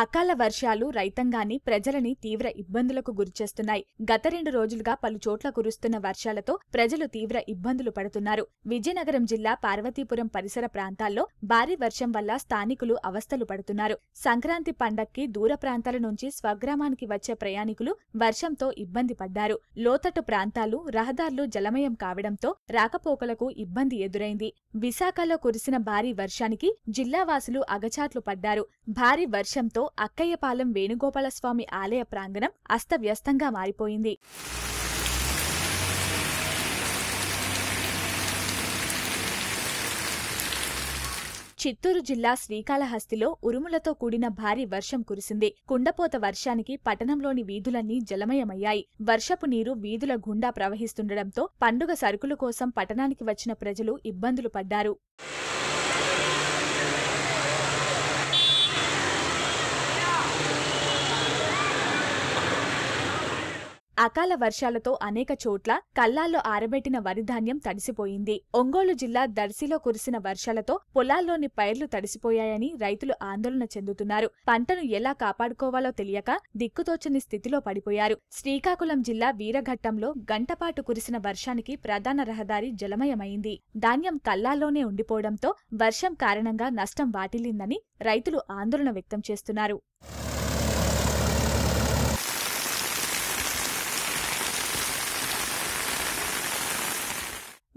అకాల వర్షాలు రైతంగాన్ని ప్రజలని తీవ్ర ఇబ్బందులకు గురిచేస్తున్నాయి గత రెండు రోజులుగా పలు చోట్ల కురుస్తున్న వర్షాలతో ప్రజలు తీవ్ర ఇబ్బందులు పడుతున్నారు విజయనగరం జిల్లా పార్వతీపురం పరిసర ప్రాంతాల్లో భారీ వర్షం వల్ల స్థానికులు అవస్థలు పడుతున్నారు సంక్రాంతి పండక్కి దూర ప్రాంతాల నుంచి స్వగ్రామానికి వచ్చే ప్రయాణికులు వర్షంతో ఇబ్బంది పడ్డారు లోతట్టు ప్రాంతాలు రహదారులు జలమయం కావడంతో రాకపోకలకు ఇబ్బంది ఎదురైంది విశాఖలో కురిసిన భారీ వర్షానికి జిల్లావాసులు అగచాట్లు పడ్డారు భారీ వర్షంతో వర్షాలతో అక్కయ్యపాలెం వేణుగోపాలస్వామి ఆలయ ప్రాంగణం అస్తవ్యస్తంగా మారిపోయింది చిత్తూరు జిల్లా శ్రీకాళహస్తిలో ఉరుములతో కూడిన భారీ వర్షం కురిసింది కుండపోత వర్షానికి పట్టణంలోని వీధులన్నీ జలమయమయ్యాయి వర్షపు నీరు వీధుల గుండా ప్రవహిస్తుండటంతో పండుగ సరుకుల కోసం పట్టణానికి వచ్చిన ప్రజలు ఇబ్బందులు పడ్డారు అకాల వర్షాలతో అనేక చోట్ల కల్లాల్లో ఆరబెట్టిన వరిధాన్యం తడిసిపోయింది ఒంగోలు జిల్లా దర్శిలో కురిసిన వర్షాలతో పొలాల్లోని పైర్లు తడిసిపోయాయని రైతులు ఆందోళన చెందుతున్నారు పంటను ఎలా కాపాడుకోవాలో తెలియక దిక్కుతోచని స్థితిలో పడిపోయారు శ్రీకాకుళం జిల్లా వీరఘట్టంలో గంటపాటు కురిసిన వర్షానికి ప్రధాన రహదారి జలమయమైంది ధాన్యం కల్లాల్లోనే ఉండిపోవడంతో వర్షం కారణంగా నష్టం వాటిల్లిందని రైతులు ఆందోళన వ్యక్తం చేస్తున్నారు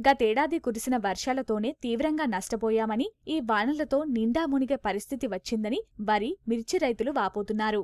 గతేడాది కురిసిన వర్షాలతోనే తీవ్రంగా నష్టపోయామని ఈ వానలతో నిండా మునిగే పరిస్థితి వచ్చిందని వరి మిర్చి రైతులు వాపోతున్నారు